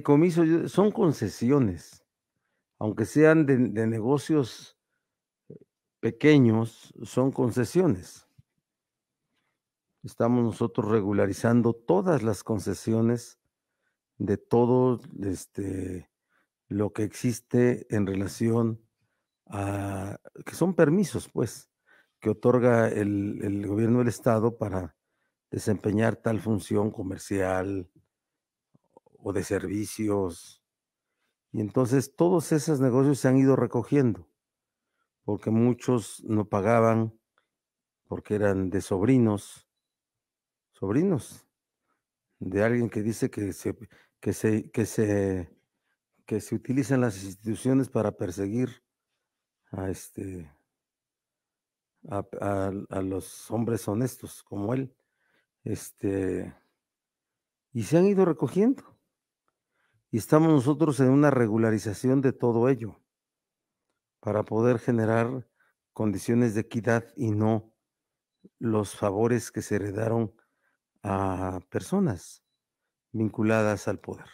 comiso son concesiones, aunque sean de, negocios eh, pequeños, son concesiones. Estamos nosotros regularizando todas las concesiones de todo este, lo que existe en relación a, que son permisos, pues, que otorga el, el gobierno del Estado para desempeñar tal función comercial, o de servicios. Y entonces todos esos negocios se han ido recogiendo, porque muchos no pagaban, porque eran de sobrinos, sobrinos, de alguien que dice que se, que se, que se, que se utilizan las instituciones para perseguir a este a, los hombres honestos como él. Este, y se han ido recogiendo. Y estamos nosotros en una regularización de todo ello para poder generar condiciones de equidad y no los favores que se heredaron a personas vinculadas al poder.